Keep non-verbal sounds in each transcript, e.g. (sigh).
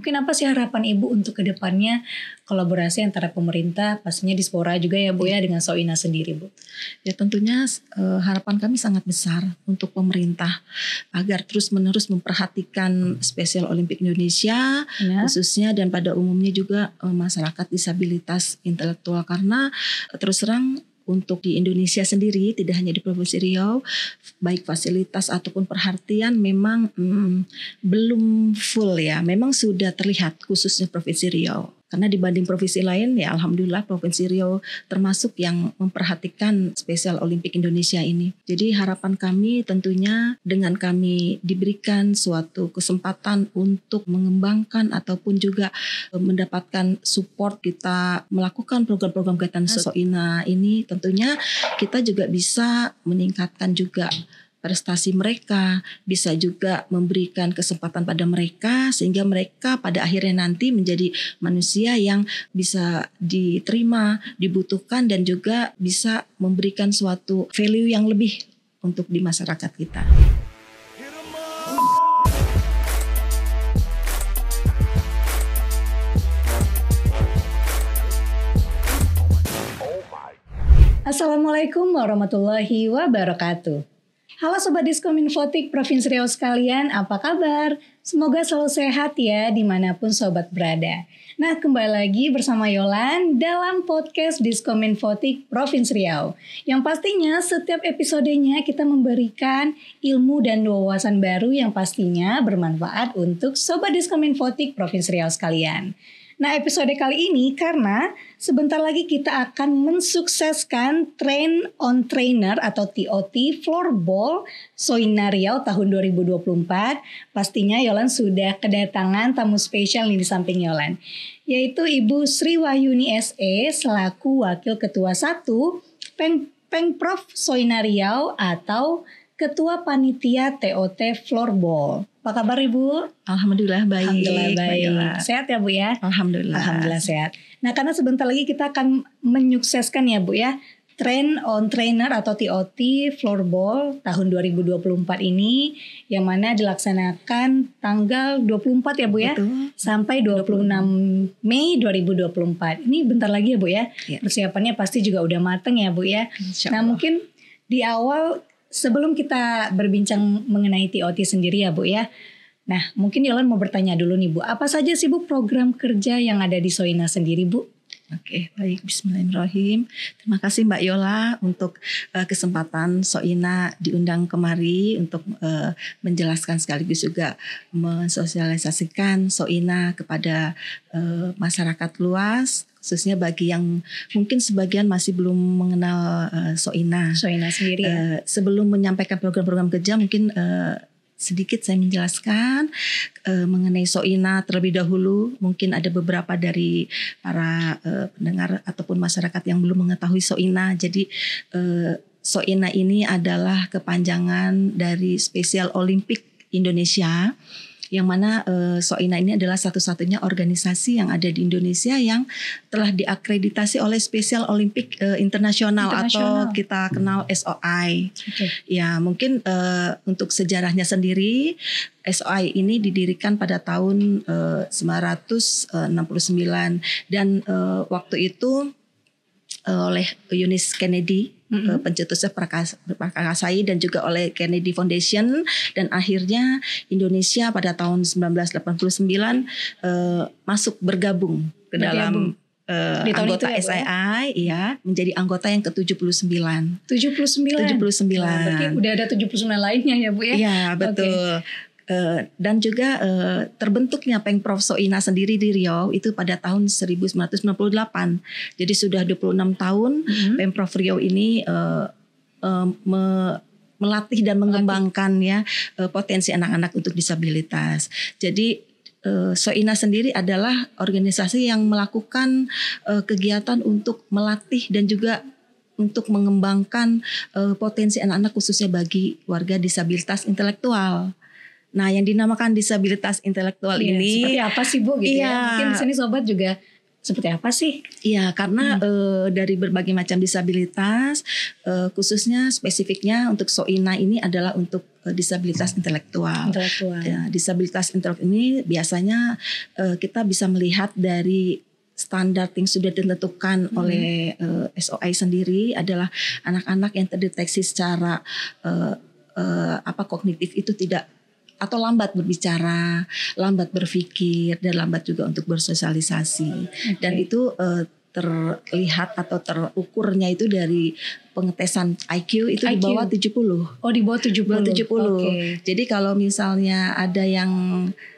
Mungkin apa sih harapan Ibu untuk kedepannya kolaborasi antara pemerintah, pastinya diaspora juga ya Bu ya iya. dengan Soina sendiri Bu? Ya tentunya uh, harapan kami sangat besar untuk pemerintah agar terus-menerus memperhatikan Special Olympic Indonesia ya. khususnya dan pada umumnya juga uh, masyarakat disabilitas intelektual karena eh, terus terang untuk di Indonesia sendiri tidak hanya di Provinsi Riau baik fasilitas ataupun perhatian memang hmm, belum full ya memang sudah terlihat khususnya Provinsi Riau karena dibanding provinsi lain ya alhamdulillah Provinsi Riau termasuk yang memperhatikan spesial Olimpik Indonesia ini. Jadi harapan kami tentunya dengan kami diberikan suatu kesempatan untuk mengembangkan ataupun juga e, mendapatkan support kita melakukan program-program kegiatan Soina ini tentunya kita juga bisa meningkatkan juga prestasi mereka, bisa juga memberikan kesempatan pada mereka sehingga mereka pada akhirnya nanti menjadi manusia yang bisa diterima, dibutuhkan dan juga bisa memberikan suatu value yang lebih untuk di masyarakat kita. Assalamualaikum warahmatullahi wabarakatuh. Halo Sobat Diskominfotik Provinsi Riau sekalian, apa kabar? Semoga selalu sehat ya dimanapun Sobat berada. Nah kembali lagi bersama Yolan dalam podcast Diskominfotik Provinsi Riau. Yang pastinya setiap episodenya kita memberikan ilmu dan wawasan baru yang pastinya bermanfaat untuk Sobat Diskominfotik Provinsi Riau sekalian. Nah, episode kali ini karena sebentar lagi kita akan mensukseskan Train on Trainer atau TOT Floorball Soina Riau tahun 2024. Pastinya Yolan sudah kedatangan tamu spesial nih di samping Yolan, yaitu Ibu Sri Wahyuni SE selaku Wakil Ketua 1 Peng Pengprov Soina atau Ketua Panitia TOT Floorball. Apa kabar Ibu? Alhamdulillah baik. Alhamdulillah baik. Baiklah. Sehat ya Bu ya? Alhamdulillah. Alhamdulillah sehat. Nah karena sebentar lagi kita akan menyukseskan ya Bu ya Train on Trainer atau TOT Floorball tahun 2024 ini yang mana dilaksanakan tanggal 24 ya Bu ya Betul. sampai 26 20. Mei 2024. Ini bentar lagi ya Bu ya. ya. Persiapannya pasti juga udah mateng ya Bu ya. Nah mungkin di awal sebelum kita berbincang mengenai TOT sendiri ya Bu ya. Nah, mungkin Yolan mau bertanya dulu nih Bu, apa saja sih Bu program kerja yang ada di Soina sendiri Bu? Oke, baik. Bismillahirrahmanirrahim. Terima kasih Mbak Yola untuk uh, kesempatan Soina diundang kemari untuk uh, menjelaskan sekaligus juga mensosialisasikan Soina kepada uh, masyarakat luas khususnya bagi yang mungkin sebagian masih belum mengenal uh, Soina. Soina sendiri. Ya? Eh, sebelum menyampaikan program-program kerja mungkin uh, sedikit saya menjelaskan uh, mengenai Soina terlebih dahulu. Mungkin ada beberapa dari para uh, pendengar ataupun masyarakat yang belum mengetahui Soina. Jadi uh, Soina ini adalah kepanjangan dari Special Olympic Indonesia. Uh, yang mana uh, Soina ini adalah satu-satunya organisasi yang ada di Indonesia yang telah diakreditasi oleh Special Olympic uh, eh, Internasional atau kita kenal SOI. Okay. Ya, mungkin uh, untuk sejarahnya sendiri SOI ini didirikan pada tahun uh, 969 dan uh, waktu itu uh, oleh Eunice Kennedy mm-hmm. pencetusnya Prakasai dan juga oleh Kennedy Foundation dan akhirnya Indonesia pada tahun 1989 uh, eh, masuk bergabung ke dalam uh, Di anggota ya, SII ya? iya menjadi anggota yang ke-79. 79. 79. Ya, berarti udah ada 79 lainnya ya Bu ya. Iya, betul. Okay. Eh, dan juga eh, terbentuknya Pengprov Soina sendiri di Riau itu pada tahun 1998. Jadi sudah 26 tahun hmm. Pemprov Riau ini uh, uh, me melatih dan mengembangkan ya ya potensi anak-anak untuk disabilitas. Jadi Soina sendiri adalah organisasi yang melakukan kegiatan untuk melatih dan juga untuk mengembangkan uh, potensi anak-anak khususnya bagi warga disabilitas intelektual. Nah, yang dinamakan disabilitas intelektual iya, ini seperti apa sih Bu gitu ya? iya. ya? Mungkin di sini sobat juga seperti apa sih? Iya, karena hmm. e, dari berbagai macam disabilitas, e, khususnya spesifiknya untuk SOINA ini adalah untuk e, disabilitas intelektual. Intelektual. Ya, disabilitas intelektual ini biasanya e, kita bisa melihat dari standar yang sudah ditentukan hmm. oleh uh, SOI sendiri adalah anak-anak yang terdeteksi secara uh, apa kognitif itu tidak atau lambat berbicara, lambat berpikir dan lambat juga untuk bersosialisasi. Okay. Dan itu uh, terlihat atau terukurnya itu dari pengetesan IQ itu IQ. di bawah 70. Oh, di bawah 70. puluh bawah 70. Okay. Jadi kalau misalnya ada yang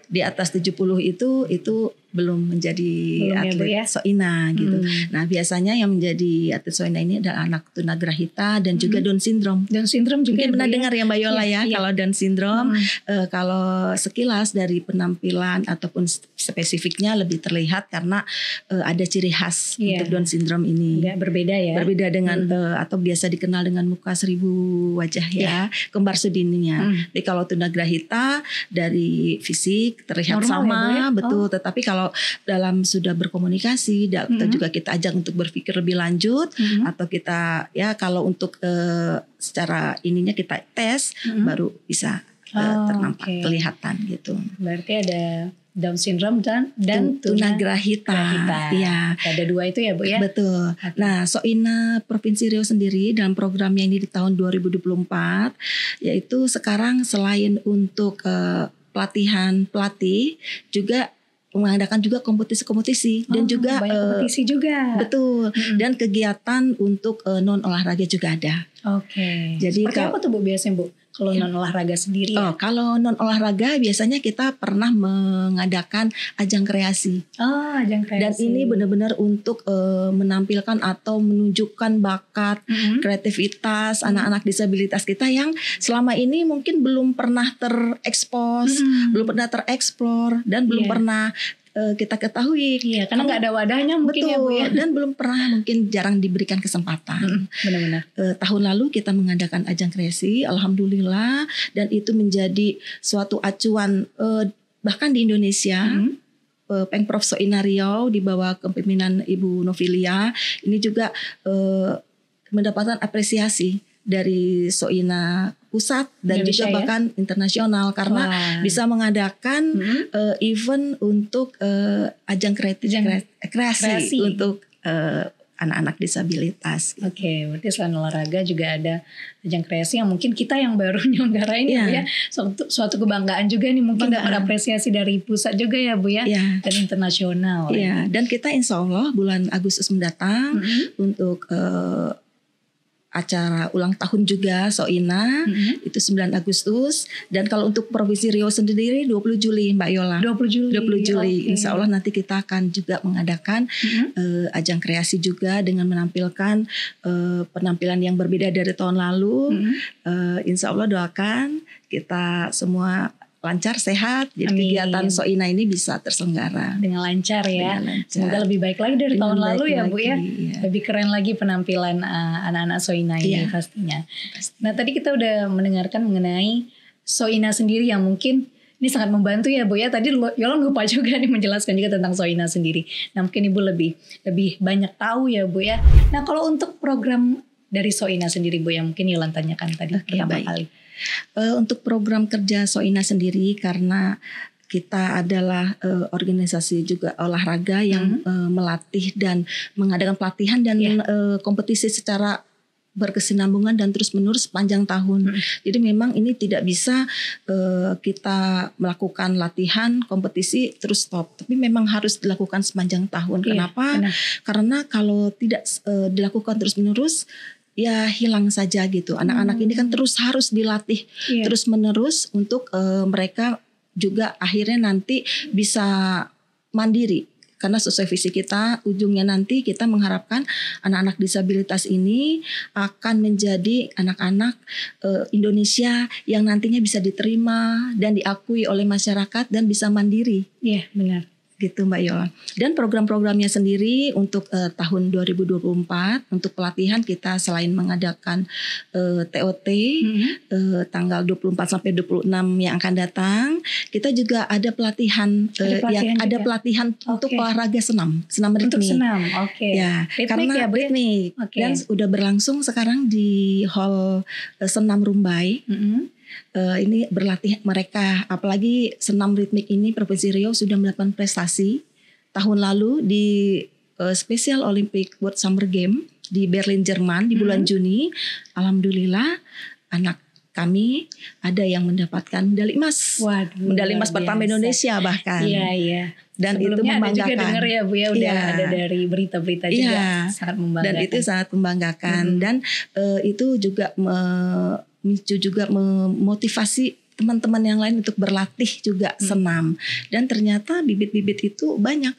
di atas 70 itu itu belum menjadi belum ya, atlet ya, ya? soina gitu. Hmm. Nah biasanya yang menjadi atlet soina ini adalah anak tunagrahita dan juga hmm. Down syndrome. Down syndrome juga. Mungkin ya, pernah ya? dengar ya Mbak Yola iya, ya, ya, ya. kalau Down syndrome hmm. uh, kalau sekilas dari penampilan ataupun spesifiknya lebih terlihat karena uh, ada ciri khas ya. untuk Down syndrome ini. berbeda ya. Berbeda dengan hmm. uh, atau biasa dikenal dengan muka seribu wajah ya, ya. kembar sedininya. Hmm. Jadi kalau tunagrahita dari fisik terlihat Normal ya, sama ya, ya? betul, oh. tetapi kalau kalau dalam sudah berkomunikasi dan mm -hmm. juga kita ajak untuk berpikir lebih lanjut mm -hmm. atau kita ya kalau untuk uh, secara ininya kita tes mm -hmm. baru bisa uh, oh, ternampak okay. kelihatan gitu. Berarti ada Down syndrome dan dan tunagrahita Ya. Ada dua itu ya Bu ya. Betul. Nah, Soina Provinsi Riau sendiri dalam programnya ini di tahun 2024 yaitu sekarang selain untuk uh, pelatihan pelatih juga mengadakan juga kompetisi-kompetisi oh, dan juga kompetisi eh, uh, kompetisi juga betul hmm. dan kegiatan untuk uh, eh, non olahraga juga ada. Oke. Okay. Jadi seperti apa tuh bu biasanya bu? Kalau iya. non olahraga sendiri ya? Oh, kalau non olahraga biasanya kita pernah mengadakan ajang kreasi. Oh, ajang kreasi. Dan ini benar-benar untuk uh, menampilkan atau menunjukkan bakat, mm -hmm. kreativitas mm-hmm. anak-anak mm -hmm. disabilitas kita yang selama ini mungkin belum pernah terekspos, mm -hmm. belum pernah tereksplor dan belum yeah. pernah uh, kita ketahui ya karena nggak ada wadahnya mungkin betul, ya Bu ya dan belum pernah mungkin jarang diberikan kesempatan benar-benar uh, tahun lalu kita mengadakan ajang kreasi alhamdulillah dan itu menjadi suatu acuan uh, bahkan di Indonesia hmm. Uh, Pengprov Soina Riau di bawah kepemimpinan Ibu Novilia ini juga eh, mendapatkan apresiasi dari Soina pusat dan Indonesia, juga ya? bahkan ya? internasional karena Wah. bisa mengadakan hmm. uh, event untuk uh, ajang kreatif kreasi, kreasi untuk anak eh, anak-anak disabilitas. Gitu. Oke, okay, berarti selain olahraga juga ada ajang kreasi yang mungkin kita yang baru (laughs) nyonggarain yeah. Iya. ya Suatu, suatu kebanggaan juga nih mungkin dapat apresiasi dari pusat juga ya Bu ya yeah. dan internasional. Iya, yeah. dan kita insya Allah bulan Agustus mendatang mm -hmm. untuk uh, acara ulang tahun juga Soina mm-hmm. itu 9 Agustus dan kalau untuk provinsi Riau sendiri 20 Juli Mbak Yola 20 Juli 20 Juli okay. Insya Allah nanti kita akan juga mengadakan mm-hmm. uh, ajang kreasi juga dengan menampilkan uh, penampilan yang berbeda dari tahun lalu mm-hmm. uh, Insya Allah doakan kita semua lancar sehat jadi Amin. kegiatan Soina ini bisa terselenggara dengan lancar ya dengan lancar. semoga lebih baik lagi dari dengan iya, tahun lalu ya, ya lagi, Bu ya iya. lebih keren lagi penampilan anak eh, anak-anak Soina iya. ini pastinya nah tadi kita udah mendengarkan mengenai Soina sendiri yang mungkin ini sangat membantu ya Bu ya tadi Yolong lupa (laughs) juga nih menjelaskan juga tentang Soina sendiri nah mungkin Ibu lebih lebih banyak tahu ya Bu ya nah kalau untuk program dari Soina sendiri Bu yang mungkin Yolan tanyakan tadi okay, pertama baik. kali Uh, untuk program kerja Soina sendiri karena kita adalah uh, organisasi juga olahraga yang mm -hmm. uh, melatih dan mengadakan pelatihan dan yeah. Iya. uh, kompetisi secara berkesinambungan dan terus menerus panjang tahun. Mm -hmm. Jadi memang ini tidak bisa uh, kita melakukan latihan kompetisi terus stop, tapi memang harus dilakukan sepanjang tahun. Yeah, Kenapa? Karena kalau tidak uh, dilakukan terus menerus ya hilang saja gitu. Anak-anak hmm. ini kan hmm. terus harus dilatih yeah. terus menerus untuk uh, mereka juga akhirnya nanti bisa mandiri karena sesuai visi kita ujungnya nanti kita mengharapkan anak-anak disabilitas ini akan menjadi anak-anak e, Indonesia yang nantinya bisa diterima dan diakui oleh masyarakat dan bisa mandiri. Iya, yeah, benar gitu Mbak Yola. Dan program-programnya sendiri untuk uh, tahun 2024 untuk pelatihan kita selain mengadakan uh, eh, TOT mm -hmm. uh, eh, tanggal 24 sampai 26 yang akan datang, kita juga ada pelatihan, ada ya, pelatihan uh, yang juga. ada pelatihan okay. untuk olahraga senam, senam ritmi. Untuk senam, oke. Okay. Ya, ritmik karena ya, ya? ritmi. okay. dan sudah berlangsung sekarang di hall uh, senam Rumbai. Mm -hmm uh, ini berlatih mereka. Apalagi senam ritmik ini Provinsi Riau sudah melakukan prestasi tahun lalu di uh, Special Olympic World Summer Game di Berlin Jerman di bulan hmm. Juni. Alhamdulillah anak kami ada yang mendapatkan medali emas. Waduh, medali emas pertama Indonesia bahkan. Iya, iya. Dan Sebelumnya itu membanggakan. Ada juga denger ya Bu ya udah iya. ada dari berita-berita juga iya. sangat membanggakan. Dan itu sangat membanggakan hmm. dan uh, itu juga me memicu juga memotivasi teman-teman yang lain untuk berlatih juga hmm. senam dan ternyata bibit-bibit itu banyak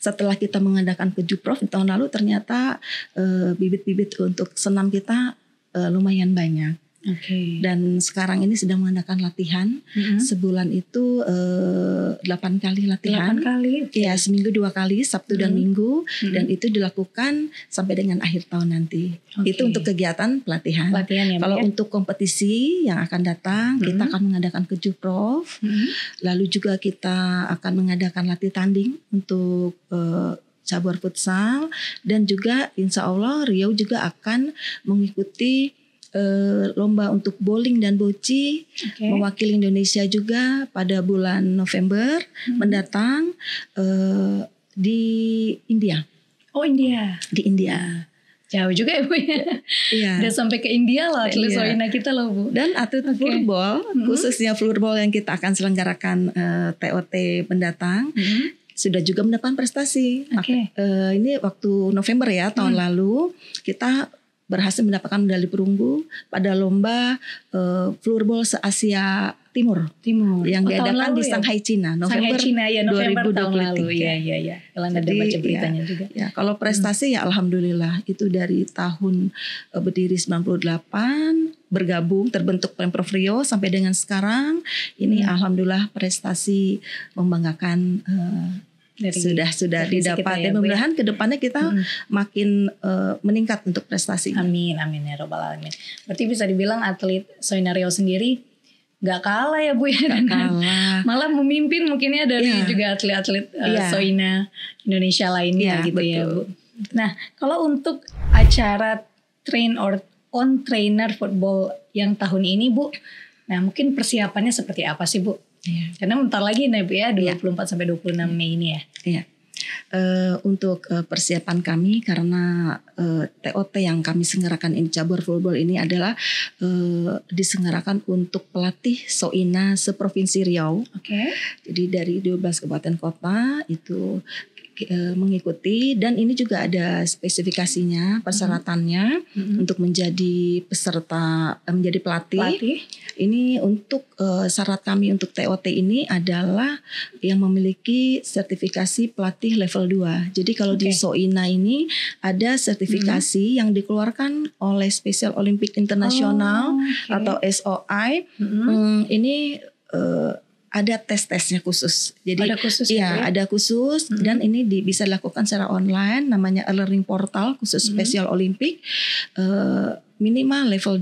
setelah kita mengadakan prof tahun lalu ternyata eh, bibit-bibit e, untuk senam kita e, lumayan banyak Okay. Dan sekarang ini sedang mengadakan latihan mm-hmm. sebulan itu eh, delapan kali latihan. 8 kali. Okay. Ya seminggu dua kali Sabtu mm-hmm. dan Minggu mm-hmm. dan itu dilakukan sampai dengan akhir tahun nanti. Okay. Itu untuk kegiatan pelatihan. Pelatihan ya. Kalau ya? untuk kompetisi yang akan datang mm-hmm. kita akan mengadakan kejuprov, mm-hmm. lalu juga kita akan mengadakan latih tanding untuk uh, cabur futsal dan juga insya Allah Riau juga akan mengikuti Eh, lomba untuk bowling dan boci okay. mewakili Indonesia juga pada bulan November hmm. mendatang uh, di India. Oh India. Di India. Jauh juga ya Bu ya. Iya. Udah sampai ke India loh atlet iya. kita loh Bu. Dan atlet okay. floorball, hmm khususnya floorball yang kita akan selenggarakan uh, eh, TOT mendatang. hmm Sudah juga mendapatkan prestasi. Okay. uh, ini waktu November ya tahun mm. lalu kita berhasil mendapatkan medali perunggu pada lomba uh, floorball se Asia Timur, Timur. yang oh, diadakan di ya? Shanghai, ya? Cina, November, Shanghai Cina ya November 2023. tahun lalu ya ya ya. kalau Jadi, baca beritanya ya, juga. Ya, kalau hmm. prestasi hmm. ya alhamdulillah itu dari tahun uh, berdiri 98 bergabung terbentuk Pemprov Rio sampai dengan sekarang ini hmm. alhamdulillah prestasi membanggakan uh, dari, sudah sudah didapat ya, ya. mudah-mudahan depannya kedepannya kita hmm. makin uh, meningkat untuk prestasi. Amin amin ya robbal alamin. Berarti bisa dibilang atlet Soinario sendiri nggak kalah ya bu ya kan? kalah. malah memimpin mungkinnya dari yeah. juga atlet-atlet uh, eh, yeah. Soina Indonesia lainnya yeah, gitu ya, betul. ya bu. Nah kalau untuk acara train or on trainer football yang tahun ini bu, nah mungkin persiapannya seperti apa sih bu? Iya. Karena bentar lagi nih Bu ya 24 iya. sampai 26 Mei ini ya. Iya. Uh, untuk uh, persiapan kami karena uh, eh, TOT yang kami senggarakan ini cabur football ini adalah uh, disenggerakan untuk pelatih Soina seprovinsi Riau. Oke. Okay. Jadi dari 12 kabupaten kota itu Eh, mengikuti dan ini juga ada spesifikasinya mm-hmm. persyaratannya mm-hmm. untuk menjadi peserta eh, menjadi pelatih. pelatih. Ini untuk uh, syarat kami untuk TOT ini adalah yang memiliki sertifikasi pelatih level 2. Jadi kalau okay. di SOINA ini ada sertifikasi mm-hmm. yang dikeluarkan oleh Special Olympic International oh, okay. atau SOI. Mm-hmm. Hmm, ini ada tes-tesnya khusus. Jadi ada khusus ya, ya? ada khusus hmm. dan ini di, bisa dilakukan secara online namanya e-learning portal khusus hmm. spesial Olimpik. Uh, minimal level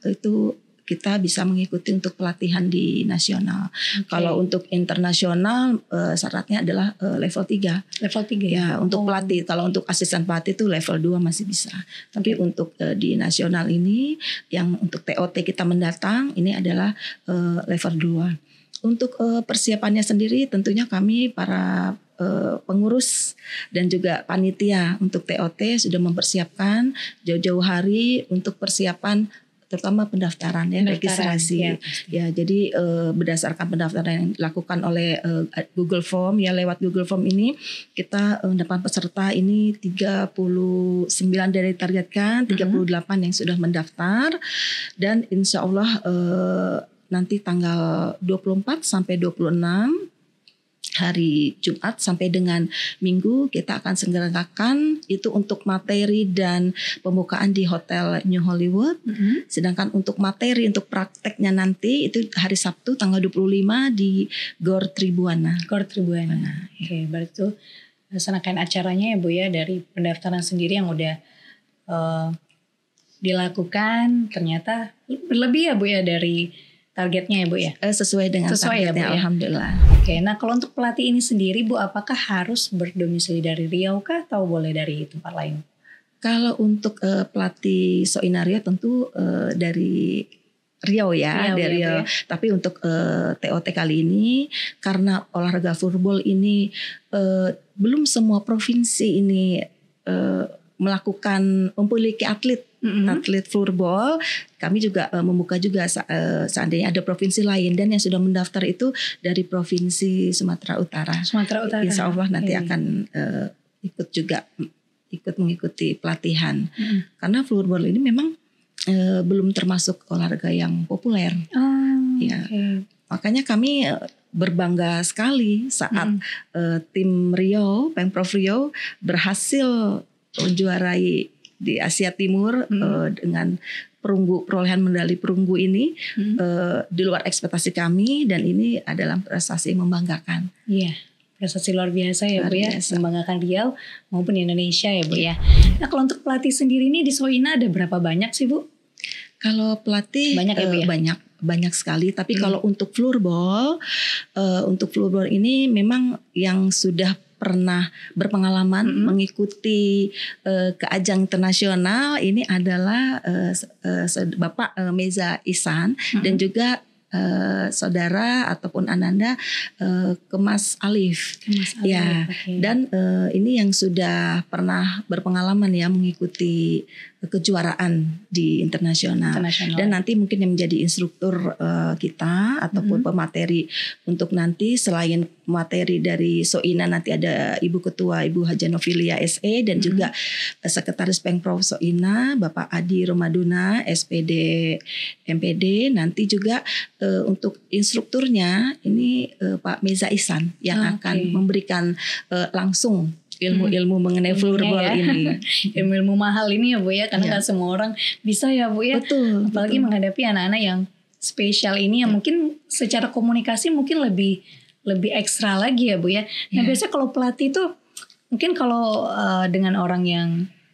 2 itu kita bisa mengikuti untuk pelatihan di nasional. Okay. Kalau untuk internasional uh, syaratnya adalah uh, level 3. Level 3 ya. ya? untuk oh. pelatih kalau untuk asisten pelatih itu level 2 masih bisa. Tapi okay. untuk uh, di nasional ini yang untuk TOT kita mendatang ini adalah uh, level 2. Untuk uh, persiapannya sendiri tentunya kami para eh, pengurus dan juga panitia untuk TOT sudah mempersiapkan jauh-jauh hari untuk persiapan terutama pendaftaran ya pendaftaran, registrasi ya, ya jadi e, berdasarkan pendaftaran yang dilakukan oleh e, Google Form ya lewat Google Form ini kita e, dapat peserta ini 39 dari targetkan 38 uh -huh. yang sudah mendaftar dan insya Allah nanti tanggal 24 sampai 26 hari Jumat sampai dengan Minggu kita akan segerakan itu untuk materi dan pembukaan di Hotel New Hollywood. Mm -hmm. Sedangkan untuk materi untuk prakteknya nanti itu hari Sabtu tanggal 25 di Gor Tribuana. Gor Tribuana. ya. Oke, okay, berarti itu laksanakan acaranya ya Bu ya dari pendaftaran sendiri yang udah uh, dilakukan ternyata lebih ya Bu ya dari targetnya ya Bu ya? Eh, sesuai dengan Sesuai targetnya, ya, Bu, ya? Alhamdulillah. Oke, nah kalau untuk pelatih ini sendiri Bu, apakah harus berdomisili dari Riau kah atau boleh dari tempat lain? Kalau untuk uh, pelatih Soinaria tentu uh, dari Riau ya, Riau, ya, dari Riau. Ya? Riau. Tapi untuk uh, TOT kali ini karena olahraga football ini uh, belum semua provinsi ini uh, melakukan memiliki atlet mm-hmm. atlet floorball kami juga uh, membuka juga uh, seandainya ada provinsi lain dan yang sudah mendaftar itu dari provinsi Sumatera Utara Sumatera Utara Insya Allah nanti okay. akan uh, ikut juga mm, ikut mengikuti pelatihan mm-hmm. karena floorball ini memang uh, belum termasuk olahraga yang populer oh, ah, ya okay. makanya kami berbangga sekali saat hmm tim Rio Pemprov Rio berhasil menjuarai di Asia Timur hmm. uh, dengan perunggu perolehan medali perunggu ini hmm. uh, di luar ekspektasi kami dan ini adalah prestasi yang membanggakan. Iya. Yeah prestasi luar biasa ya luar Bu ya membanggakan Riau maupun Indonesia ya Bu ya. Nah kalau untuk pelatih sendiri ini di Soina ada berapa banyak sih Bu? Kalau pelatih banyak ya Bu ya? Eh, banyak banyak sekali. Tapi hmm. kalau untuk floorball, uh, untuk floorball ini memang yang sudah pernah berpengalaman mm -hmm. mengikuti uh, ke ajang internasional ini adalah uh, uh, Bapak uh, Meza Isan mm -hmm. dan juga Uh, saudara ataupun ananda uh, Kemas Alif. Kemas Alif. Ya. Okay. Dan uh, ini yang sudah pernah berpengalaman ya mengikuti kejuaraan di internasional. Dan nanti mungkin yang menjadi instruktur uh, kita ataupun hmm. pemateri untuk nanti selain materi dari Soina nanti ada Ibu Ketua Ibu Novilia SE dan hmm. juga eh, Sekretaris Pengprov Soina Bapak Adi Romaduna SPD MPD nanti juga uh, untuk instrukturnya ini uh, Pak Meza Isan yang oh, akan memberikan uh, langsung ilmu-ilmu hmm. mengenai floorball ya. ini. (laughs) Ilmu-ilmu mahal ini ya Bu ya karena ya. semua orang bisa ya Bu ya. Betul. Apalagi betul. menghadapi anak-anak yang spesial ini yang ya. mungkin secara komunikasi mungkin lebih lebih ekstra lagi ya Bu ya. Nah, ya. biasanya kalau pelatih itu mungkin kalau uh, dengan orang yang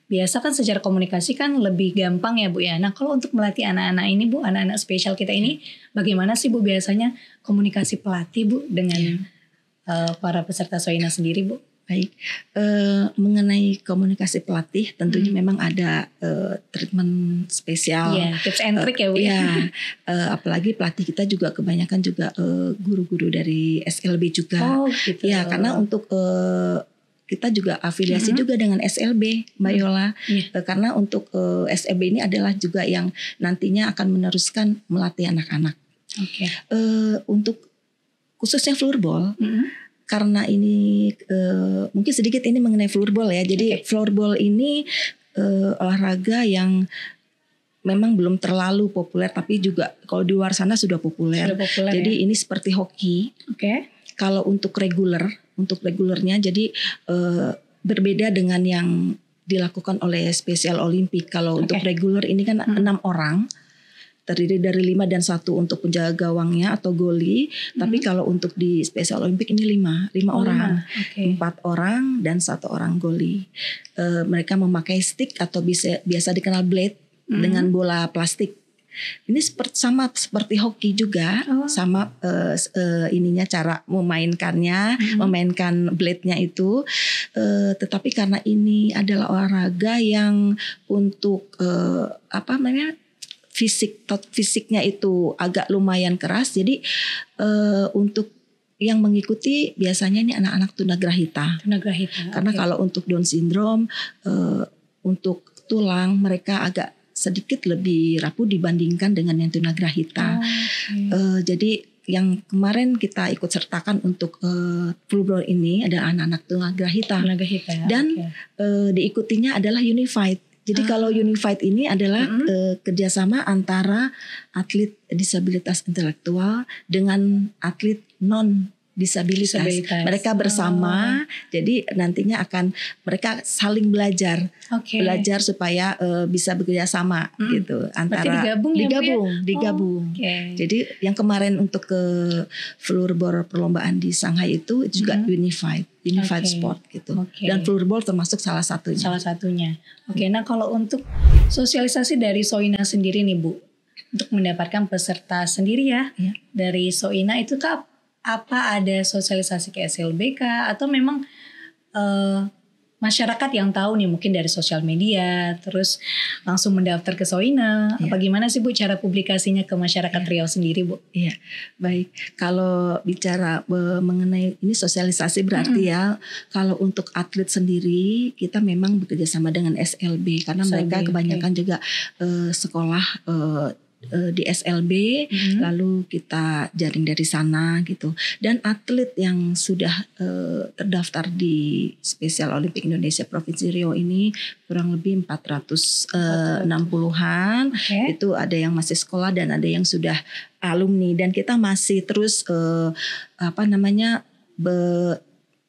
biasa kan secara komunikasi kan lebih gampang ya Bu ya. Nah, kalau untuk melatih anak-anak ini Bu, anak-anak spesial kita ini bagaimana sih Bu biasanya komunikasi pelatih Bu dengan ya. Eh, para peserta Soina sendiri Bu? Baik, e, mengenai komunikasi pelatih, tentunya hmm. memang ada e, treatment spesial. Yeah, tips and trick e, ya Bu. Ya, (laughs) e, apalagi pelatih kita juga kebanyakan juga guru-guru e, dari SLB juga. Oh gitu. Ya, karena untuk e, kita juga afiliasi mm-hmm. juga dengan SLB Mbak hmm. Yola yeah. Iya. karena untuk e, SLB ini adalah juga yang nantinya akan meneruskan melatih anak-anak. Okay. untuk khususnya floorball mm-hmm karena ini uh, mungkin sedikit ini mengenai floorball ya. Jadi okay. floorball ini uh, olahraga yang memang belum terlalu populer tapi juga kalau di luar sana sudah populer. Sudah populer jadi ya? ini seperti hoki. Oke. Okay. Kalau untuk reguler, untuk regulernya jadi uh, berbeda dengan yang dilakukan oleh Special Olympic. Kalau okay. untuk reguler ini kan hmm. enam orang terdiri dari lima dan satu untuk penjaga gawangnya atau goli. Mm-hmm. Tapi mhm. kalau untuk di Special Olympic ini lima, 5 oh, orang. Empat okay. orang dan satu orang goli. Uh, mereka memakai stick atau bisa biasa dikenal blade mm-hmm. dengan bola plastik. Ini seperti, sama seperti hoki juga, oh. sama uh, uh, ininya cara memainkannya, hmm. memainkan blade-nya itu. Uh, tetapi karena ini adalah olahraga yang untuk uh, apa namanya fisik fisiknya itu agak lumayan keras jadi uh, untuk yang mengikuti biasanya ini anak-anak tunagrahita. Tunagrahita. Karena okay. kalau untuk Down syndrome uh, untuk tulang mereka agak sedikit lebih rapuh dibandingkan dengan yang tunagrahita. okay. uh, eh, jadi yang kemarin kita ikut sertakan untuk uh, Fulbright ini adalah anak-anak tunagrahita. Tunagrahita. Dan okay. uh, diikutinya adalah Unified. Jadi hmm. kalau Unified ini adalah hmm uh, kerjasama antara atlet disabilitas intelektual dengan atlet non disabilitas. disabilitas. Mereka bersama, oh. jadi nantinya akan mereka saling belajar, okay. belajar supaya uh, bisa bekerja sama hmm. gitu antara Berarti digabung, digabung, ya, ya, digabung. Oh, okay. Jadi yang kemarin untuk ke floorball perlombaan di Shanghai itu, itu juga hmm. unified, unified okay. sport gitu. Okay. Dan floorball termasuk salah satunya. Salah satunya. Oke, okay, hmm. nah kalau untuk sosialisasi dari Soina sendiri nih Bu, untuk mendapatkan peserta sendiri ya, iya. dari Soina itu kak apa ada sosialisasi ke SLBK atau memang uh, masyarakat yang tahu nih mungkin dari sosial media terus langsung mendaftar ke Soina ya. apa iya. gimana sih Bu cara publikasinya ke masyarakat ya. Riau sendiri Bu? Iya. Baik, kalau bicara eh, mengenai ini sosialisasi berarti hmm. ya kalau untuk atlet sendiri kita memang bekerja sama dengan SLB karena SLB, mereka kebanyakan okay. juga uh, sekolah uh, uh, di SLB hmm. lalu kita jaring dari sana gitu dan atlet yang sudah uh, terdaftar di Special Olympic Indonesia Provinsi Rio ini kurang lebih 460-an eh, okay. itu ada yang masih sekolah dan ada yang sudah alumni dan kita masih terus uh, apa namanya be,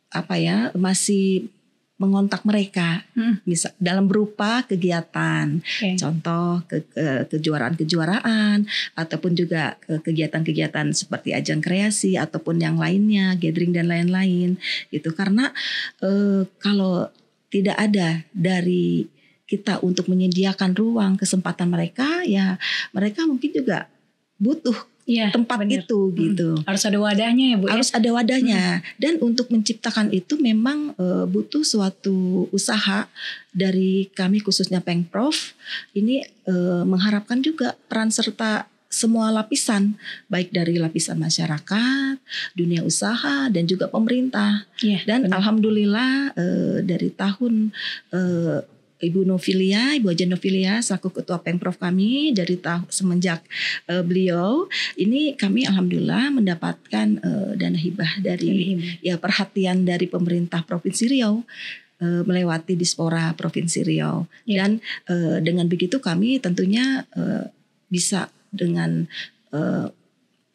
apa ya masih mengontak mereka hmm. bisa dalam berupa kegiatan okay. contoh ke, ke kejuaraan-kejuaraan ataupun juga ke eh, kegiatan-kegiatan seperti ajang kreasi ataupun yang lainnya gathering dan lain-lain gitu karena e, kalau tidak ada dari kita untuk menyediakan ruang kesempatan mereka ya mereka mungkin juga butuh ya, tempat bener. itu gitu. Harus ada wadahnya ya Bu. Ya? Harus ya? ada wadahnya hmm. dan untuk menciptakan itu memang e, butuh suatu usaha dari kami khususnya Pengprov ini e, mengharapkan juga peran serta semua lapisan, baik dari lapisan masyarakat, dunia usaha, dan juga pemerintah. Ya, dan benar. alhamdulillah e, dari tahun e, Ibu Novilia, Ibu Aja Novilia selaku ketua Pengprov kami dari tahu, semenjak uh, beliau ini kami alhamdulillah mendapatkan uh, dana hibah dari hibah. ya perhatian dari pemerintah Provinsi Riau eh, melewati dispora Provinsi Riau ya. dan uh, dengan begitu kami tentunya uh, bisa dengan uh,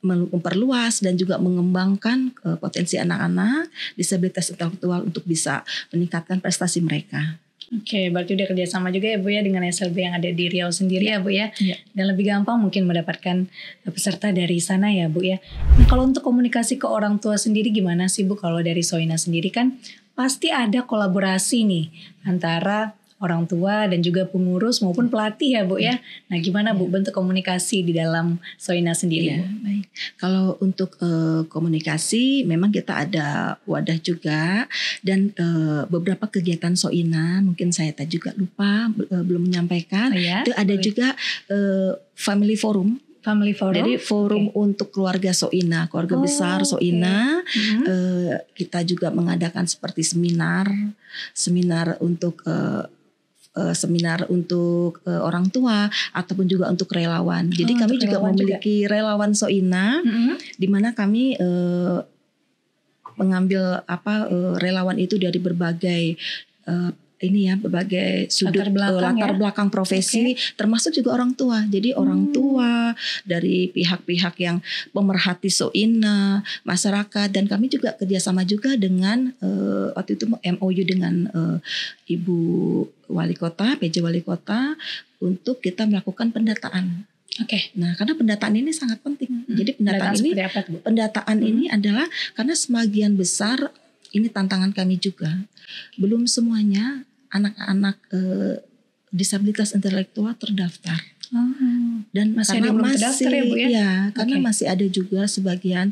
memperluas dan juga mengembangkan uh, potensi anak-anak disabilitas intelektual untuk bisa meningkatkan prestasi mereka. Oke, okay, berarti udah kerjasama juga ya Bu ya dengan SLB yang ada di Riau sendiri ya Bu ya. Yeah. Dan lebih gampang mungkin mendapatkan eh, peserta dari sana ya Bu ya. Nah kalau untuk komunikasi ke orang tua sendiri gimana sih Bu kalau dari Soina sendiri kan pasti ada kolaborasi nih antara orang tua dan juga pengurus maupun pelatih ya Bu ya. Iya. Nah gimana Bu iya. bentuk komunikasi di dalam Soina sendiri? Ya, baik. Kalau untuk uh, komunikasi memang kita ada wadah juga dan uh, beberapa kegiatan Soina mungkin saya tak juga lupa uh, belum menyampaikan. Oh, ya? Itu ada juga uh, family forum Family Forum. Jadi forum okay. untuk keluarga Soina, keluarga oh, besar Soina. Okay. uh -huh. uh, kita juga mengadakan seperti seminar, seminar untuk uh, uh, seminar untuk uh, orang tua ataupun juga untuk relawan. Jadi oh, kami juga memiliki juga. relawan Soina mm -hmm. di mana kami uh, mengambil apa uh, relawan itu dari berbagai uh, ini ya berbagai sudut latar eh, belakang, ya? latar ya? belakang profesi okay. termasuk juga orang tua. Jadi hmm. orang tua dari pihak-pihak yang pemerhati soina masyarakat dan kami juga kerjasama juga dengan uh, waktu itu MOU dengan uh, ibu wali kota, PJ wali kota untuk kita melakukan pendataan. Oke. Okay. Nah, karena pendataan ini sangat penting. Hmm. Jadi pendataan, ini apa, Bu? pendataan hmm. ini adalah karena sebagian besar ini tantangan kami juga. Belum semuanya anak-anak eh, disabilitas intelektual terdaftar. Oh, dan masih karena ada masih ya, Bu, ya? ya karena masih ada juga sebagian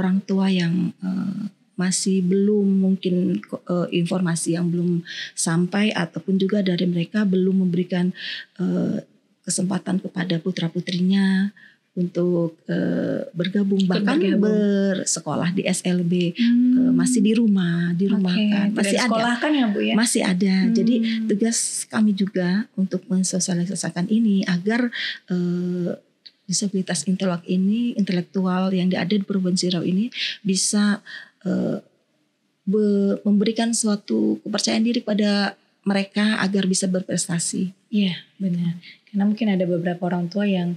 orang tua yang eh, masih belum mungkin uh, informasi yang belum sampai ataupun juga dari mereka belum memberikan uh, kesempatan kepada putra putrinya untuk uh, bergabung bahkan bergabung. bersekolah di SLB eh, hmm. uh, masih di rumah rumah okay. masih ada kan ya Bu ya masih ada hmm. jadi tugas kami juga untuk mensosialisasikan ini agar uh, disabilitas intelek ini intelektual yang ada di Provinsi Riau ini bisa uh, be memberikan suatu kepercayaan diri pada mereka agar bisa berprestasi. Iya, benar. Karena mungkin ada beberapa orang tua yang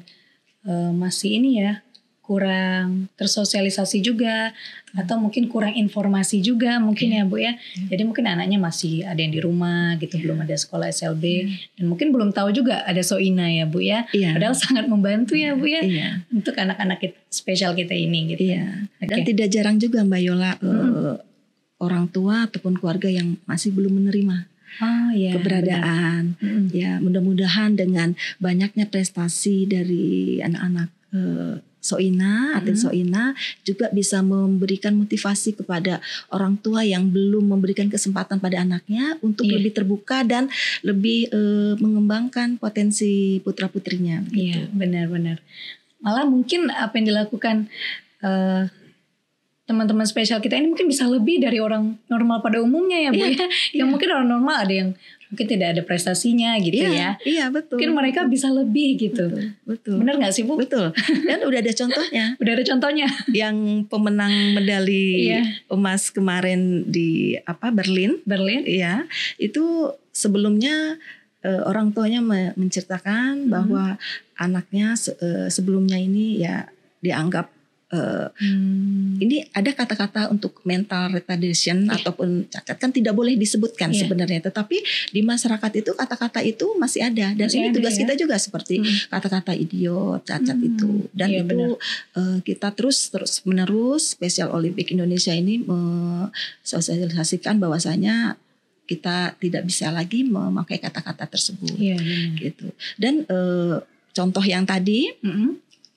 Eh, masih ini ya kurang tersosialisasi juga hmm. atau mungkin kurang informasi juga mungkin yeah. ya Bu ya. Yeah. Jadi mungkin anaknya masih ada yang di rumah gitu, yeah. belum ada sekolah SLB yeah. dan mungkin belum tahu juga ada Soina ya Bu ya. Yeah. Padahal sangat membantu ya Bu ya yeah. untuk anak-anak kita, spesial kita ini gitu. Yeah. Okay. Dan tidak jarang juga Mbak Yola hmm. uh, orang tua ataupun keluarga yang masih belum menerima oh, yeah, keberadaan. Benar. Ya, mudah-mudahan dengan banyaknya prestasi dari anak-anak uh, Soina, Atin hmm. Soina juga bisa memberikan motivasi kepada orang tua yang belum memberikan kesempatan pada anaknya untuk yeah. lebih terbuka dan lebih uh, mengembangkan potensi putra putrinya. Iya, gitu. yeah, benar-benar. Malah mungkin apa yang dilakukan uh, teman-teman spesial kita ini mungkin bisa lebih dari orang normal pada umumnya ya Bu yeah, ya. Iya. Yang yeah. mungkin orang normal ada yang mungkin tidak ada prestasinya gitu yeah, ya. Iya, betul. Mungkin mereka betul. bisa lebih gitu. Betul. betul. Benar nggak sih Bu? Betul. Dan udah ada contohnya. (laughs) udah ada contohnya. Yang pemenang medali yeah. emas kemarin di apa Berlin. Berlin. Iya. Itu sebelumnya uh, orang tuanya menceritakan mm -hmm. bahwa anaknya uh, sebelumnya ini ya dianggap hmm. Ini ada kata-kata untuk mental retardation yeah. ataupun cacat kan tidak boleh disebutkan yeah. sebenarnya, tetapi di masyarakat itu kata-kata itu masih ada dan masih ini ada tugas ya? kita juga seperti kata hmm. kata-kata idiot, cacat hmm. itu dan yeah, itu uh, kita terus terus menerus Special Olympic Indonesia ini mensosialisasikan bahwasanya kita tidak bisa lagi memakai kata-kata tersebut, yeah, iya, yeah. gitu. Dan uh, contoh yang tadi. Mm -hmm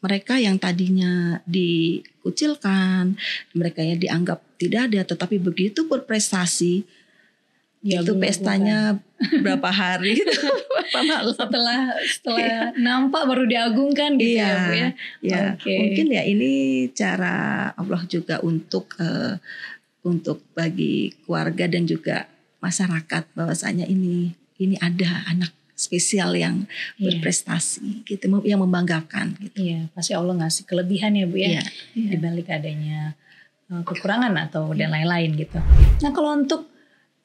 mereka yang tadinya dikucilkan, mereka yang dianggap tidak ada, tetapi begitu berprestasi, ya, itu pestanya (laughs) berapa hari, (laughs) berapa malam. Setelah setelah yeah. nampak baru diagungkan gitu yeah. ya, Bu ya. Yeah. Okay. Mungkin ya ini cara Allah juga untuk uh, untuk bagi keluarga dan juga masyarakat bahwasanya ini ini ada anak spesial yang yeah. berprestasi gitu yang membanggakan gitu. Iya, yeah, pasti Allah ngasih kelebihan ya Bu ya yeah, yeah. dibalik adanya eh, kekurangan atau dan lain-lain gitu. Nah, kalau untuk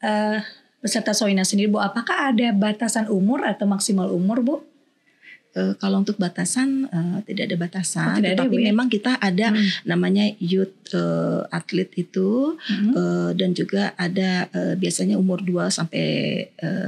uh, peserta Soina sendiri Bu, apakah ada batasan umur atau maksimal umur Bu? Eh, kalau untuk batasan uh, tidak ada batasan, oh, tidak ya? memang kita ada hmm. namanya youth uh, eh, atlet itu hmm. uh, dan juga ada uh, biasanya umur 2 sampai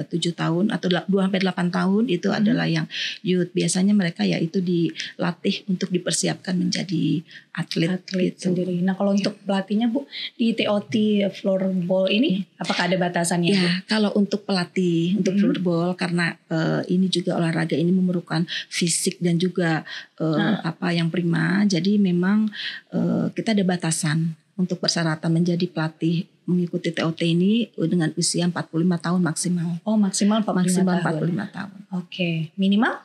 tujuh 7 tahun atau 2 sampai 8 tahun itu hmm. adalah yang youth. Biasanya mereka ya itu dilatih untuk dipersiapkan menjadi atlet, atlet gitu. sendiri. Nah, kalau ya. untuk pelatihnya Bu di TOT floorball ini hmm. apakah ada batasannya? Ya, kalau untuk pelatih untuk hmm. floorball karena uh, ini juga olahraga ini memerlukan fisik dan juga uh, nah. apa yang prima. Jadi memang uh, kita ada batasan untuk persyaratan menjadi pelatih mengikuti TOT ini dengan usia 45 tahun maksimal. Oh, maksimal 45 maksimal 45 tahun. tahun. Oke, okay. minimal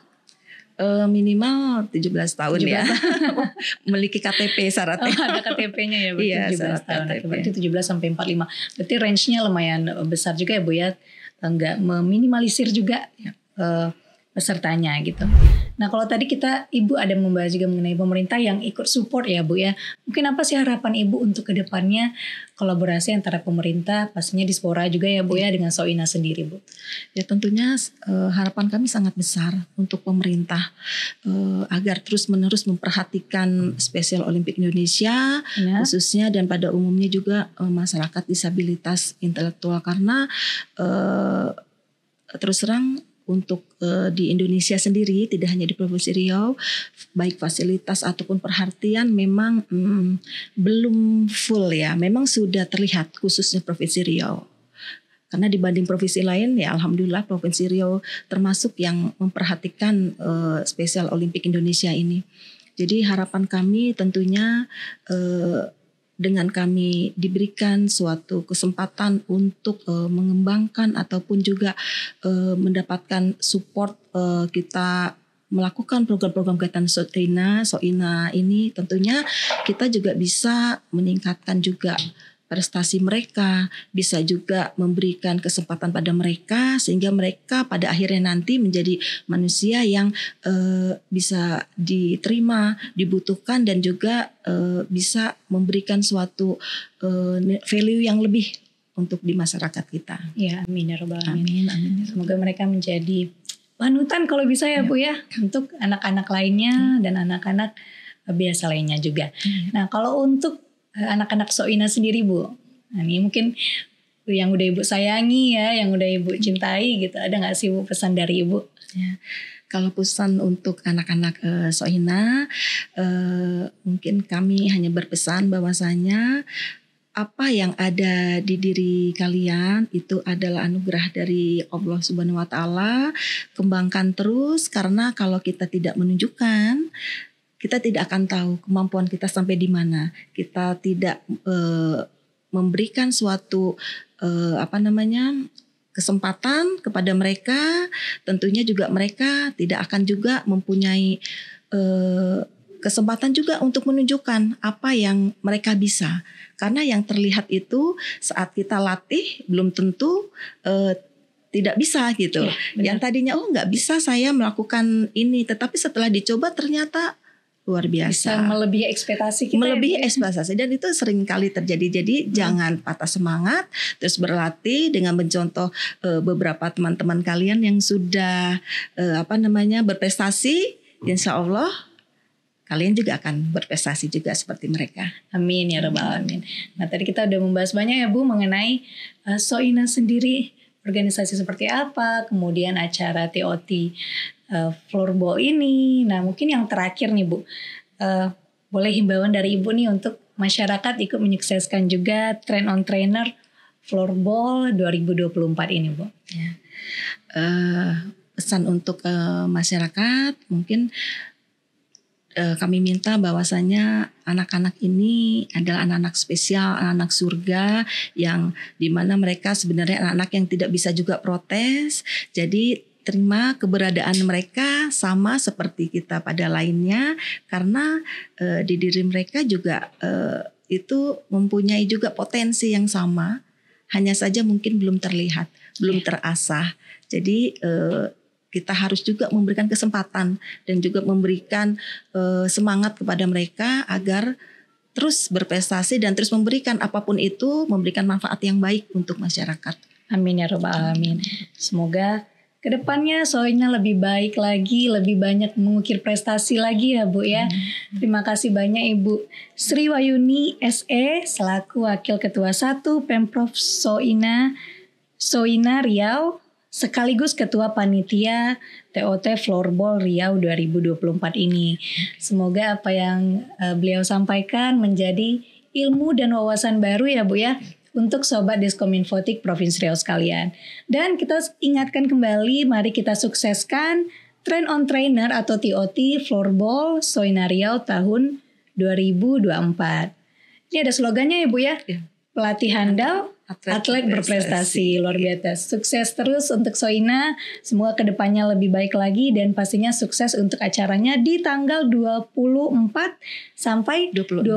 Uh, minimal 17 tahun 17 ya. (laughs) Memiliki KTP syaratnya. Oh, ada KTP-nya ya berarti (laughs) iya, 17 tahun. KTP. Berarti 17 sampai 45. Berarti range-nya lumayan besar juga ya Bu ya. Enggak meminimalisir juga ya. Uh, pesertanya gitu. Nah kalau tadi kita Ibu ada membahas juga mengenai pemerintah yang ikut support ya Bu ya. Mungkin apa sih harapan Ibu untuk kedepannya kolaborasi antara pemerintah pastinya spora juga ya Bu ya dengan Soina sendiri Bu? Ya tentunya uh, harapan kami sangat besar untuk pemerintah uh, agar terus menerus memperhatikan Special Olympic Indonesia ya. khususnya dan pada umumnya juga uh, masyarakat disabilitas intelektual karena terus terang untuk uh, di Indonesia sendiri tidak hanya di Provinsi Riau baik fasilitas ataupun perhatian memang mm, belum full ya memang sudah terlihat khususnya Provinsi Riau karena dibanding provinsi lain ya alhamdulillah provinsi Riau termasuk yang memperhatikan uh, spesial Olimpik Indonesia ini jadi harapan kami tentunya uh, dengan kami diberikan suatu kesempatan untuk uh, mengembangkan ataupun juga uh, mendapatkan support uh, kita melakukan program-program kegiatan Soina, Soina ini tentunya kita juga bisa meningkatkan juga prestasi mereka, bisa juga memberikan kesempatan pada mereka sehingga mereka pada akhirnya nanti menjadi manusia yang e, bisa diterima, dibutuhkan dan juga e, bisa memberikan suatu e, value yang lebih untuk di masyarakat kita. Ya, amin ya robbal alamin. Amin, amin. Ya Semoga mereka menjadi panutan kalau bisa ya, ya. Bu ya untuk anak-anak lainnya hmm. dan anak-anak biasa lainnya juga. Hmm. Nah, kalau untuk Eh, anak-anak Soina sendiri Bu? Nah, ini mungkin yang udah ibu sayangi ya, yang udah ibu cintai gitu. Ada nggak sih bu pesan dari ibu? Ya. Kalau pesan untuk anak-anak e, eh, Sohina, e, eh, mungkin kami hanya berpesan bahwasanya apa yang ada di diri kalian itu adalah anugerah dari Allah Subhanahu wa taala. Kembangkan terus karena kalau kita tidak menunjukkan kita tidak akan tahu kemampuan kita sampai di mana. Kita tidak eh, memberikan suatu eh, apa namanya kesempatan kepada mereka. Tentunya juga mereka tidak akan juga mempunyai eh, kesempatan juga untuk menunjukkan apa yang mereka bisa. Karena yang terlihat itu saat kita latih belum tentu tidak bisa gitu. Ya, yang tadinya oh nggak bisa saya melakukan ini, tetapi setelah dicoba ternyata luar biasa. Bisa melebihi ekspektasi kita. Ya, melebihi ya, ekspektasi dan itu sering kali terjadi. Jadi hmm. jangan patah semangat, terus berlatih dengan mencontoh e, beberapa teman-teman kalian yang sudah e, apa namanya berprestasi, hmm. insya Allah kalian juga akan berprestasi juga seperti mereka. Amin ya robbal alamin. Nah tadi kita udah membahas banyak ya Bu mengenai uh, Soina sendiri organisasi seperti apa, kemudian acara TOT Eh, floorball ini. Nah mungkin yang terakhir nih Bu, uh, boleh himbauan dari Ibu nih untuk masyarakat ikut menyukseskan juga Trend on Trainer Floorball 2024 ini Bu. Ya. Uh, pesan untuk uh, masyarakat mungkin kami minta bahwasanya anak-anak ini adalah anak-anak spesial, anak-anak surga yang dimana mereka sebenarnya anak-anak yang tidak bisa juga protes. Jadi terima keberadaan mereka sama seperti kita pada lainnya karena e, di diri mereka juga e, itu mempunyai juga potensi yang sama hanya saja mungkin belum terlihat, belum ya. terasah. Jadi e, kita harus juga memberikan kesempatan dan juga memberikan e, semangat kepada mereka agar terus berprestasi dan terus memberikan apapun itu memberikan manfaat yang baik untuk masyarakat. Amin ya robbal alamin. Semoga kedepannya soalnya lebih baik lagi, lebih banyak mengukir prestasi lagi ya Bu ya. Hmm. Terima kasih banyak Ibu Sri Wayuni SE selaku Wakil Ketua 1 Pemprov Soina Soina Riau sekaligus Ketua Panitia TOT Floorball Riau 2024 ini. Semoga apa yang eh, beliau sampaikan menjadi ilmu dan wawasan baru ya Bu ya untuk Sobat Diskominfotik Provinsi Riau sekalian. Dan kita ingatkan kembali, mari kita sukseskan Trend on Trainer atau TOT Floorball Soina Riau tahun 2024. Ini ada slogannya ya Bu ya? ya. Pelatih handal, atlet, atlet berprestasi. berprestasi. Luar iya. biasa. Sukses terus untuk Soina. Semoga kedepannya lebih baik lagi dan pastinya sukses untuk acaranya di tanggal 24 sampai 26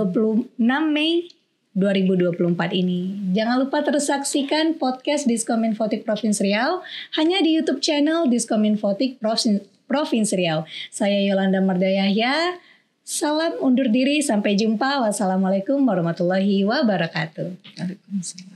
Mei 2024 ini. Jangan lupa terus saksikan podcast Diskominfotik Provinsi Riau hanya di YouTube channel Diskominfotik Provinsi Riau. Saya Yolanda Merdayahya. Salam undur diri, sampai jumpa. Wassalamualaikum warahmatullahi wabarakatuh. Waalaikumsalam.